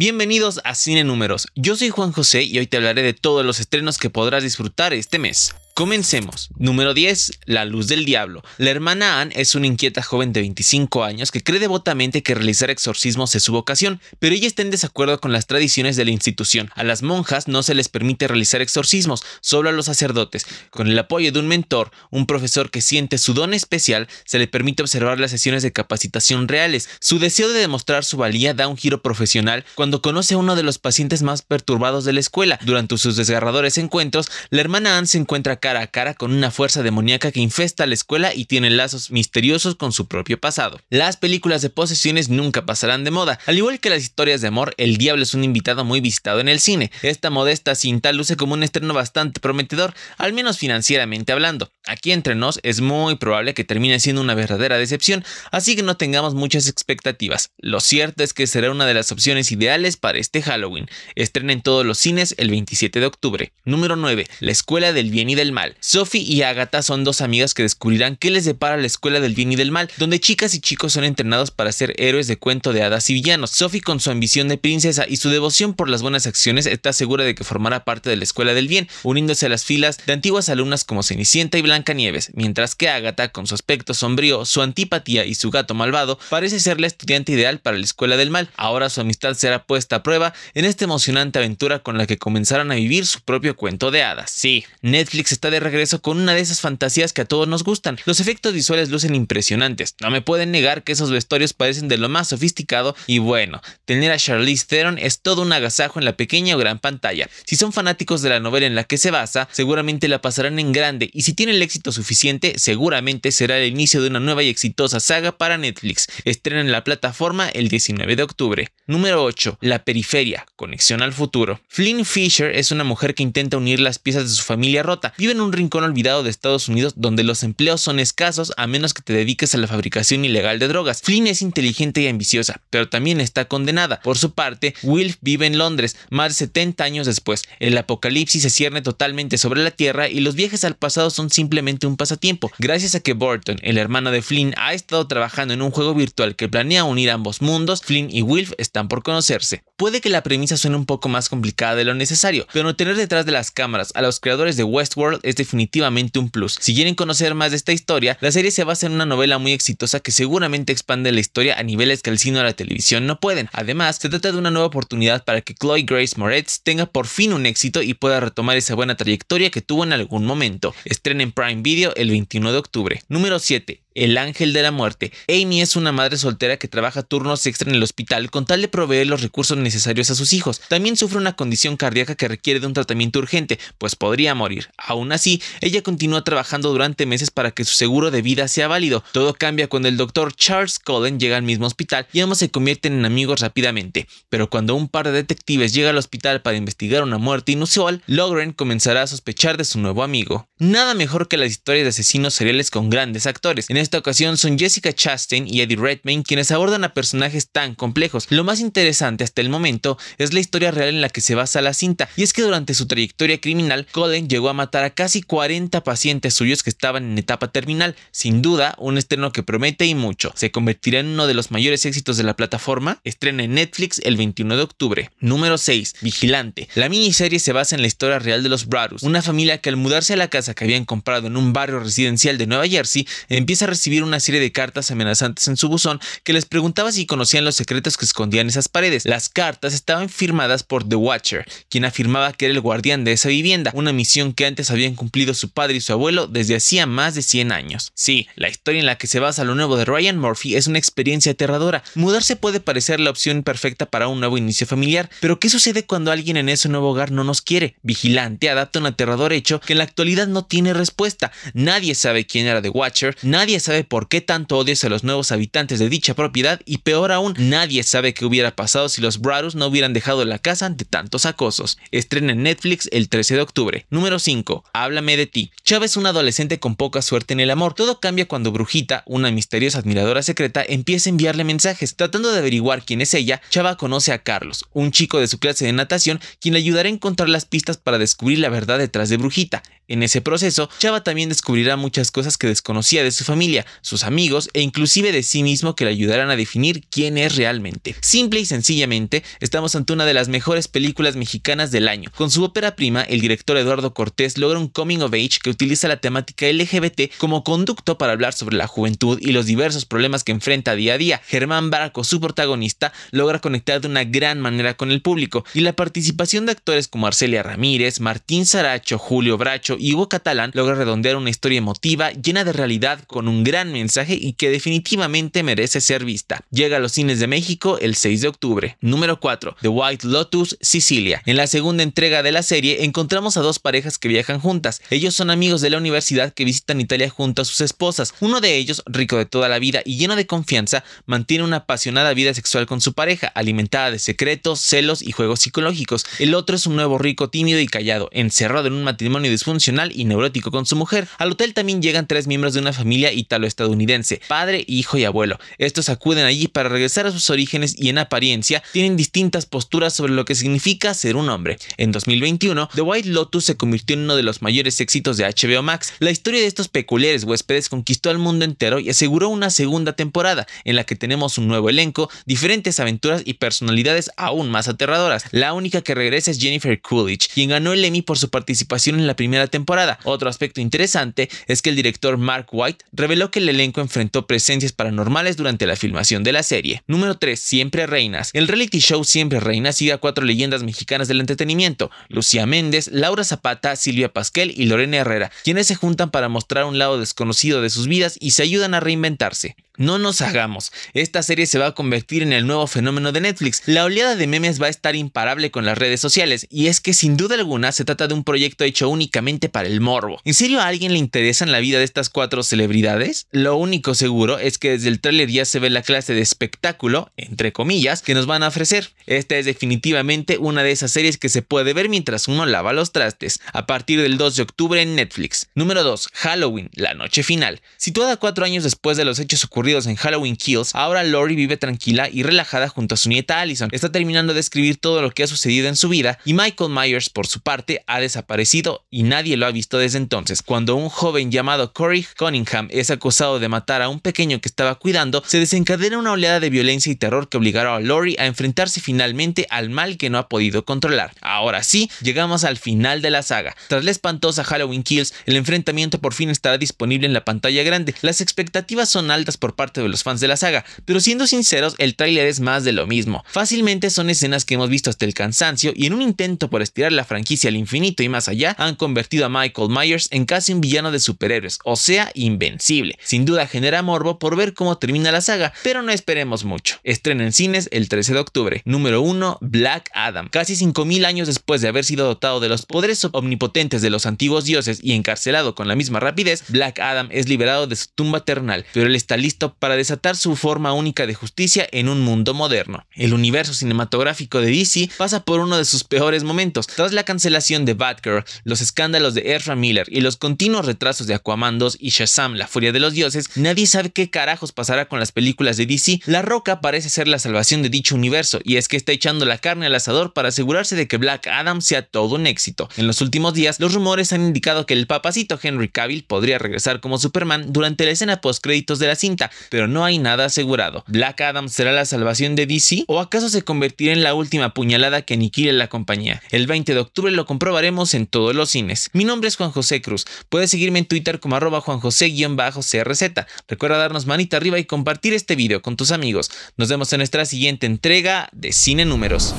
Bienvenidos a Cine Números. Yo soy Juan José y hoy te hablaré de todos los estrenos que podrás disfrutar este mes. Comencemos. Número 10. La luz del diablo. La hermana Ann es una inquieta joven de 25 años que cree devotamente que realizar exorcismos es su vocación, pero ella está en desacuerdo con las tradiciones de la institución. A las monjas no se les permite realizar exorcismos, solo a los sacerdotes. Con el apoyo de un mentor, un profesor que siente su don especial, se le permite observar las sesiones de capacitación reales. Su deseo de demostrar su valía da un giro profesional cuando conoce a uno de los pacientes más perturbados de la escuela. Durante sus desgarradores encuentros, la hermana Anne se encuentra cara a cara con una fuerza demoníaca que infesta la escuela y tiene lazos misteriosos con su propio pasado. Las películas de posesiones nunca pasarán de moda. Al igual que las historias de amor, El Diablo es un invitado muy visitado en el cine. Esta modesta cinta luce como un estreno bastante prometedor, al menos financieramente hablando aquí entre nos es muy probable que termine siendo una verdadera decepción, así que no tengamos muchas expectativas. Lo cierto es que será una de las opciones ideales para este Halloween. Estrena en todos los cines el 27 de octubre. Número 9. La Escuela del Bien y del Mal. Sophie y Agatha son dos amigas que descubrirán qué les depara la Escuela del Bien y del Mal, donde chicas y chicos son entrenados para ser héroes de cuento de hadas y villanos. Sophie con su ambición de princesa y su devoción por las buenas acciones está segura de que formará parte de la Escuela del Bien, uniéndose a las filas de antiguas alumnas como Cenicienta y Blanca Canieves, mientras que Agatha, con su aspecto sombrío, su antipatía y su gato malvado, parece ser la estudiante ideal para la escuela del mal. Ahora su amistad será puesta a prueba en esta emocionante aventura con la que comenzaron a vivir su propio cuento de hadas. Sí, Netflix está de regreso con una de esas fantasías que a todos nos gustan. Los efectos visuales lucen impresionantes. No me pueden negar que esos vestuarios parecen de lo más sofisticado y bueno, tener a Charlize Theron es todo un agasajo en la pequeña o gran pantalla. Si son fanáticos de la novela en la que se basa, seguramente la pasarán en grande y si tienen éxito suficiente, seguramente será el inicio de una nueva y exitosa saga para Netflix. Estrena en la plataforma el 19 de octubre. Número 8. La periferia, conexión al futuro. Flynn Fisher es una mujer que intenta unir las piezas de su familia rota. Vive en un rincón olvidado de Estados Unidos donde los empleos son escasos a menos que te dediques a la fabricación ilegal de drogas. Flynn es inteligente y ambiciosa, pero también está condenada. Por su parte, Will vive en Londres más de 70 años después. El apocalipsis se cierne totalmente sobre la Tierra y los viajes al pasado son simplemente simplemente un pasatiempo, gracias a que Burton, el hermano de Flynn, ha estado trabajando en un juego virtual que planea unir ambos mundos, Flynn y Wilf están por conocerse. Puede que la premisa suene un poco más complicada de lo necesario, pero no tener detrás de las cámaras a los creadores de Westworld es definitivamente un plus. Si quieren conocer más de esta historia, la serie se basa en una novela muy exitosa que seguramente expande la historia a niveles que el cine o la televisión no pueden. Además, se trata de una nueva oportunidad para que Chloe Grace Moretz tenga por fin un éxito y pueda retomar esa buena trayectoria que tuvo en algún momento. en Prime Video el 21 de octubre. Número 7 el ángel de la muerte. Amy es una madre soltera que trabaja turnos extra en el hospital con tal de proveer los recursos necesarios a sus hijos. También sufre una condición cardíaca que requiere de un tratamiento urgente, pues podría morir. Aún así, ella continúa trabajando durante meses para que su seguro de vida sea válido. Todo cambia cuando el doctor Charles Cullen llega al mismo hospital y ambos se convierten en amigos rápidamente. Pero cuando un par de detectives llega al hospital para investigar una muerte inusual, Logren comenzará a sospechar de su nuevo amigo. Nada mejor que las historias de asesinos seriales con grandes actores. En este esta ocasión son Jessica Chastain y Eddie Redmayne quienes abordan a personajes tan complejos. Lo más interesante hasta el momento es la historia real en la que se basa la cinta, y es que durante su trayectoria criminal, Colin llegó a matar a casi 40 pacientes suyos que estaban en etapa terminal. Sin duda, un estreno que promete y mucho. Se convertirá en uno de los mayores éxitos de la plataforma. Estrena en Netflix el 21 de octubre. Número 6. Vigilante. La miniserie se basa en la historia real de los Bradus, una familia que al mudarse a la casa que habían comprado en un barrio residencial de Nueva Jersey, empieza a recibir una serie de cartas amenazantes en su buzón que les preguntaba si conocían los secretos que escondían esas paredes. Las cartas estaban firmadas por The Watcher, quien afirmaba que era el guardián de esa vivienda, una misión que antes habían cumplido su padre y su abuelo desde hacía más de 100 años. Sí, la historia en la que se basa lo nuevo de Ryan Murphy es una experiencia aterradora. Mudarse puede parecer la opción perfecta para un nuevo inicio familiar, pero ¿qué sucede cuando alguien en ese nuevo hogar no nos quiere? Vigilante adapta un aterrador hecho que en la actualidad no tiene respuesta. Nadie sabe quién era The Watcher, nadie sabe por qué tanto odio a los nuevos habitantes de dicha propiedad y peor aún, nadie sabe qué hubiera pasado si los Brothers no hubieran dejado la casa ante tantos acosos. Estrena en Netflix el 13 de octubre. Número 5. Háblame de ti. Chava es un adolescente con poca suerte en el amor. Todo cambia cuando Brujita, una misteriosa admiradora secreta, empieza a enviarle mensajes. Tratando de averiguar quién es ella, Chava conoce a Carlos, un chico de su clase de natación, quien le ayudará a encontrar las pistas para descubrir la verdad detrás de Brujita. En ese proceso, Chava también descubrirá muchas cosas que desconocía de su familia sus amigos e inclusive de sí mismo que le ayudarán a definir quién es realmente. Simple y sencillamente, estamos ante una de las mejores películas mexicanas del año. Con su ópera prima, el director Eduardo Cortés logra un coming of age que utiliza la temática LGBT como conducto para hablar sobre la juventud y los diversos problemas que enfrenta día a día. Germán Barco, su protagonista, logra conectar de una gran manera con el público y la participación de actores como Arcelia Ramírez, Martín Saracho, Julio Bracho y Hugo Catalán logra redondear una historia emotiva llena de realidad con un gran mensaje y que definitivamente merece ser vista. Llega a los cines de México el 6 de octubre. Número 4. The White Lotus, Sicilia. En la segunda entrega de la serie encontramos a dos parejas que viajan juntas. Ellos son amigos de la universidad que visitan Italia junto a sus esposas. Uno de ellos, rico de toda la vida y lleno de confianza, mantiene una apasionada vida sexual con su pareja, alimentada de secretos, celos y juegos psicológicos. El otro es un nuevo rico tímido y callado, encerrado en un matrimonio disfuncional y neurótico con su mujer. Al hotel también llegan tres miembros de una familia y lo estadounidense, padre, hijo y abuelo. Estos acuden allí para regresar a sus orígenes y en apariencia tienen distintas posturas sobre lo que significa ser un hombre. En 2021, The White Lotus se convirtió en uno de los mayores éxitos de HBO Max. La historia de estos peculiares huéspedes conquistó al mundo entero y aseguró una segunda temporada en la que tenemos un nuevo elenco, diferentes aventuras y personalidades aún más aterradoras. La única que regresa es Jennifer Coolidge, quien ganó el Emmy por su participación en la primera temporada. Otro aspecto interesante es que el director Mark White reveló lo que el elenco enfrentó presencias paranormales durante la filmación de la serie. Número 3. Siempre Reinas. El reality show Siempre Reinas sigue a cuatro leyendas mexicanas del entretenimiento, Lucía Méndez, Laura Zapata, Silvia Pasquel y Lorena Herrera, quienes se juntan para mostrar un lado desconocido de sus vidas y se ayudan a reinventarse. No nos hagamos, esta serie se va a convertir en el nuevo fenómeno de Netflix. La oleada de memes va a estar imparable con las redes sociales, y es que sin duda alguna se trata de un proyecto hecho únicamente para el morbo. ¿En serio a alguien le interesa en la vida de estas cuatro celebridades? Lo único seguro es que desde el tráiler ya se ve la clase de espectáculo, entre comillas, que nos van a ofrecer. Esta es definitivamente una de esas series que se puede ver mientras uno lava los trastes, a partir del 2 de octubre en Netflix. Número 2. Halloween, la noche final. Situada cuatro años después de los hechos ocurridos en Halloween Kills, ahora Lori vive tranquila y relajada junto a su nieta Allison. Está terminando de escribir todo lo que ha sucedido en su vida y Michael Myers, por su parte, ha desaparecido y nadie lo ha visto desde entonces. Cuando un joven llamado Corey Cunningham es acusado de matar a un pequeño que estaba cuidando, se desencadena una oleada de violencia y terror que obligará a Lori a enfrentarse finalmente al mal que no ha podido controlar. Ahora sí, llegamos al final de la saga. Tras la espantosa Halloween Kills, el enfrentamiento por fin estará disponible en la pantalla grande. Las expectativas son altas por parte de los fans de la saga, pero siendo sinceros, el tráiler es más de lo mismo. Fácilmente son escenas que hemos visto hasta el cansancio y en un intento por estirar la franquicia al infinito y más allá, han convertido a Michael Myers en casi un villano de superhéroes, o sea, invencible. Sin duda genera morbo por ver cómo termina la saga, pero no esperemos mucho. Estrena en cines el 13 de octubre. Número 1, Black Adam. Casi 5.000 años después de haber sido dotado de los poderes omnipotentes de los antiguos dioses y encarcelado con la misma rapidez, Black Adam es liberado de su tumba eternal, pero él está listo para desatar su forma única de justicia en un mundo moderno. El universo cinematográfico de DC pasa por uno de sus peores momentos. Tras la cancelación de Batgirl, los escándalos de Ezra Miller y los continuos retrasos de Aquaman 2 y Shazam, la furia de los dioses, nadie sabe qué carajos pasará con las películas de DC. La Roca parece ser la salvación de dicho universo y es que está echando la carne al asador para asegurarse de que Black Adam sea todo un éxito. En los últimos días, los rumores han indicado que el papacito Henry Cavill podría regresar como Superman durante la escena post créditos de la cinta, pero no hay nada asegurado. ¿Black Adam será la salvación de DC o acaso se convertirá en la última puñalada que aniquile la compañía? El 20 de octubre lo comprobaremos en todos los cines. Mi nombre es Juan José Cruz. Puedes seguirme en Twitter como arroba juanjose-crz. Recuerda darnos manita arriba y compartir este video con tus amigos. Nos vemos en nuestra siguiente entrega de Cine Números.